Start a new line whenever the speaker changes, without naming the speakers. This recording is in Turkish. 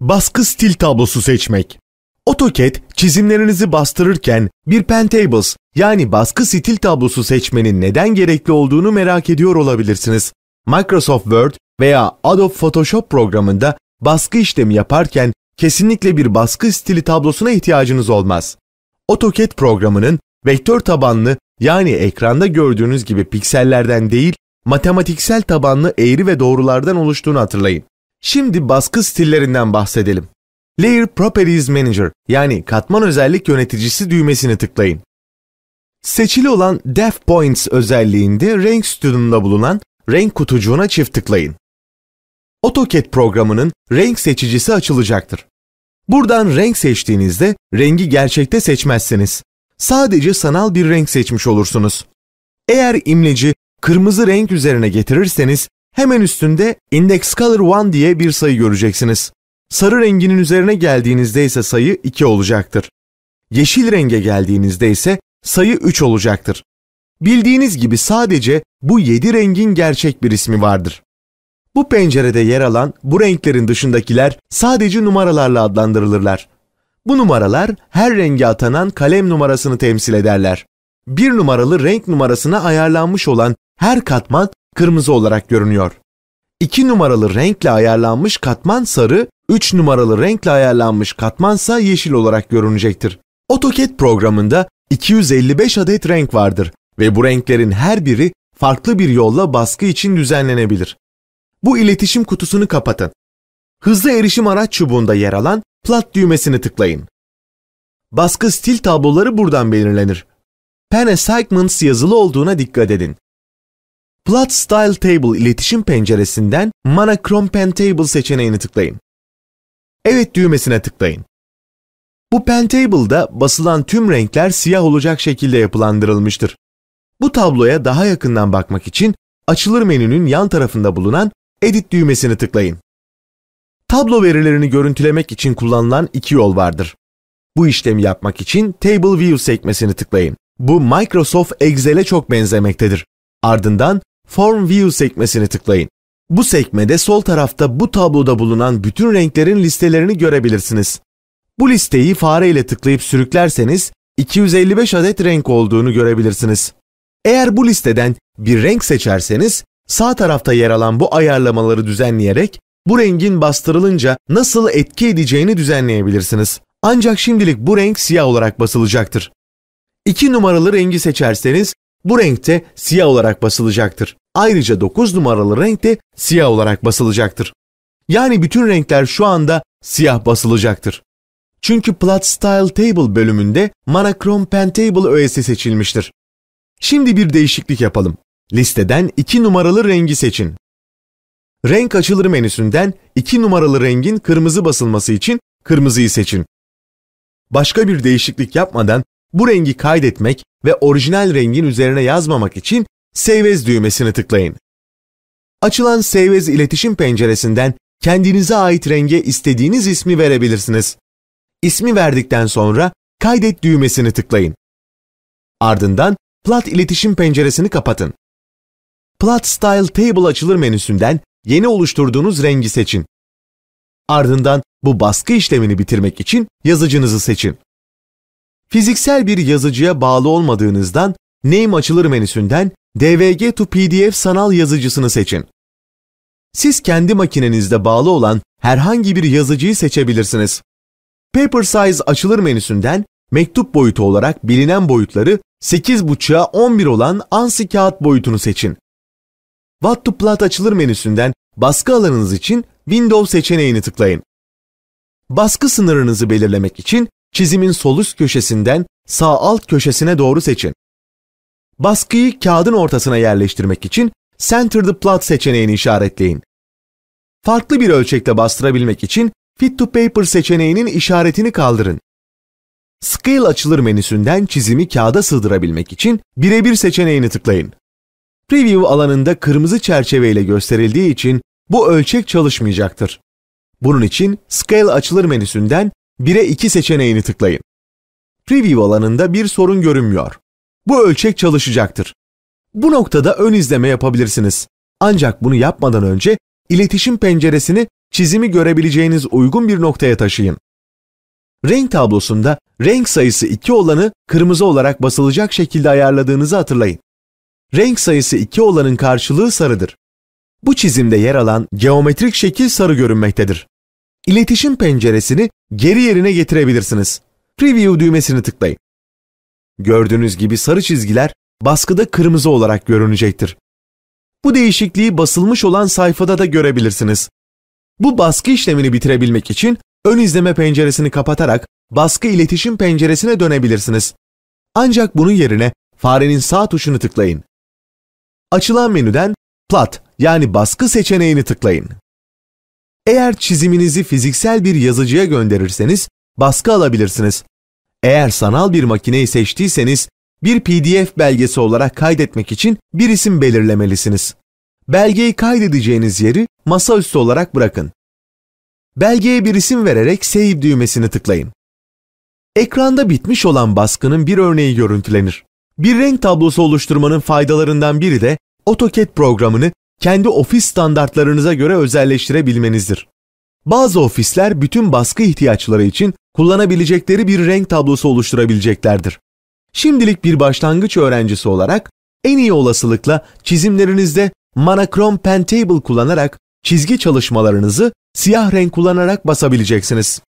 Baskı stil tablosu seçmek. AutoCAD çizimlerinizi bastırırken bir Pentables yani baskı stil tablosu seçmenin neden gerekli olduğunu merak ediyor olabilirsiniz. Microsoft Word veya Adobe Photoshop programında baskı işlemi yaparken kesinlikle bir baskı stili tablosuna ihtiyacınız olmaz. AutoCAD programının vektör tabanlı yani ekranda gördüğünüz gibi piksellerden değil matematiksel tabanlı eğri ve doğrulardan oluştuğunu hatırlayın. Şimdi baskı stillerinden bahsedelim. Layer Properties Manager yani katman özellik yöneticisi düğmesini tıklayın. Seçili olan Def Points özelliğinde renk stüdyonunda bulunan renk kutucuğuna çift tıklayın. AutoCAD programının renk seçicisi açılacaktır. Buradan renk seçtiğinizde rengi gerçekte seçmezsiniz. Sadece sanal bir renk seçmiş olursunuz. Eğer imleci kırmızı renk üzerine getirirseniz Hemen üstünde Index Color 1 diye bir sayı göreceksiniz. Sarı renginin üzerine geldiğinizde ise sayı 2 olacaktır. Yeşil renge geldiğinizde ise sayı 3 olacaktır. Bildiğiniz gibi sadece bu 7 rengin gerçek bir ismi vardır. Bu pencerede yer alan bu renklerin dışındakiler sadece numaralarla adlandırılırlar. Bu numaralar her renge atanan kalem numarasını temsil ederler. Bir numaralı renk numarasına ayarlanmış olan her katman kırmızı olarak görünüyor. 2 numaralı renkle ayarlanmış katman sarı, 3 numaralı renkle ayarlanmış katmansa yeşil olarak görünecektir. AutoCAD programında 255 adet renk vardır ve bu renklerin her biri farklı bir yolla baskı için düzenlenebilir. Bu iletişim kutusunu kapatın. Hızlı erişim araç çubuğunda yer alan plat düğmesini tıklayın. Baskı stil tabloları buradan belirlenir. Pen Assignments yazılı olduğuna dikkat edin. Plot Style Table iletişim penceresinden Monochrome Pen Table seçeneğini tıklayın. Evet düğmesine tıklayın. Bu pen tableda basılan tüm renkler siyah olacak şekilde yapılandırılmıştır. Bu tabloya daha yakından bakmak için açılır menünün yan tarafında bulunan Edit düğmesini tıklayın. Tablo verilerini görüntülemek için kullanılan iki yol vardır. Bu işlemi yapmak için Table View sekmesini tıklayın. Bu Microsoft Excel'e çok benzemektedir. Ardından Form View sekmesini tıklayın. Bu sekmede sol tarafta bu tabloda bulunan bütün renklerin listelerini görebilirsiniz. Bu listeyi fare ile tıklayıp sürüklerseniz 255 adet renk olduğunu görebilirsiniz. Eğer bu listeden bir renk seçerseniz sağ tarafta yer alan bu ayarlamaları düzenleyerek bu rengin bastırılınca nasıl etki edeceğini düzenleyebilirsiniz. Ancak şimdilik bu renk siyah olarak basılacaktır. 2 numaralı rengi seçerseniz bu renkte siyah olarak basılacaktır. Ayrıca 9 numaralı renkte siyah olarak basılacaktır. Yani bütün renkler şu anda siyah basılacaktır. Çünkü Plot Style Table bölümünde Monochrome Pen Table öğesi seçilmiştir. Şimdi bir değişiklik yapalım. Listeden 2 numaralı rengi seçin. Renk açılır menüsünden 2 numaralı rengin kırmızı basılması için kırmızıyı seçin. Başka bir değişiklik yapmadan bu rengi kaydetmek ve orijinal rengin üzerine yazmamak için Save As düğmesini tıklayın. Açılan Save As iletişim penceresinden kendinize ait renge istediğiniz ismi verebilirsiniz. İsmi verdikten sonra Kaydet düğmesini tıklayın. Ardından Plot iletişim penceresini kapatın. Plot Style Table açılır menüsünden yeni oluşturduğunuz rengi seçin. Ardından bu baskı işlemini bitirmek için yazıcınızı seçin. Fiziksel bir yazıcıya bağlı olmadığınızdan Name açılır menüsünden DVG to PDF sanal yazıcısını seçin. Siz kendi makinenizde bağlı olan herhangi bir yazıcıyı seçebilirsiniz. Paper Size açılır menüsünden mektup boyutu olarak bilinen boyutları 8.5'a 11 olan ANSI kağıt boyutunu seçin. What to Plot açılır menüsünden baskı alanınız için Windows seçeneğini tıklayın. Baskı sınırınızı belirlemek için çizimin sol üst köşesinden sağ alt köşesine doğru seçin. Baskıyı kağıdın ortasına yerleştirmek için Center the Plot seçeneğini işaretleyin. Farklı bir ölçekte bastırabilmek için Fit to Paper seçeneğinin işaretini kaldırın. Scale açılır menüsünden çizimi kağıda sığdırabilmek için birebir seçeneğini tıklayın. Preview alanında kırmızı çerçeveyle gösterildiği için bu ölçek çalışmayacaktır. Bunun için Scale açılır menüsünden 1'e 2 seçeneğini tıklayın. Preview alanında bir sorun görünmüyor. Bu ölçek çalışacaktır. Bu noktada ön izleme yapabilirsiniz. Ancak bunu yapmadan önce iletişim penceresini çizimi görebileceğiniz uygun bir noktaya taşıyın. Renk tablosunda renk sayısı 2 olanı kırmızı olarak basılacak şekilde ayarladığınızı hatırlayın. Renk sayısı 2 olanın karşılığı sarıdır. Bu çizimde yer alan geometrik şekil sarı görünmektedir iletişim penceresini geri yerine getirebilirsiniz. Preview düğmesini tıklayın. Gördüğünüz gibi sarı çizgiler baskıda kırmızı olarak görünecektir. Bu değişikliği basılmış olan sayfada da görebilirsiniz. Bu baskı işlemini bitirebilmek için ön izleme penceresini kapatarak baskı iletişim penceresine dönebilirsiniz. Ancak bunun yerine farenin sağ tuşunu tıklayın. Açılan menüden Plat yani baskı seçeneğini tıklayın. Eğer çiziminizi fiziksel bir yazıcıya gönderirseniz baskı alabilirsiniz. Eğer sanal bir makineyi seçtiyseniz bir PDF belgesi olarak kaydetmek için bir isim belirlemelisiniz. Belgeyi kaydedeceğiniz yeri masaüstü olarak bırakın. Belgeye bir isim vererek save düğmesini tıklayın. Ekranda bitmiş olan baskının bir örneği görüntülenir. Bir renk tablosu oluşturmanın faydalarından biri de AutoCAD programını kendi ofis standartlarınıza göre özelleştirebilmenizdir. Bazı ofisler bütün baskı ihtiyaçları için kullanabilecekleri bir renk tablosu oluşturabileceklerdir. Şimdilik bir başlangıç öğrencisi olarak en iyi olasılıkla çizimlerinizde monokrom pen table kullanarak çizgi çalışmalarınızı siyah renk kullanarak basabileceksiniz.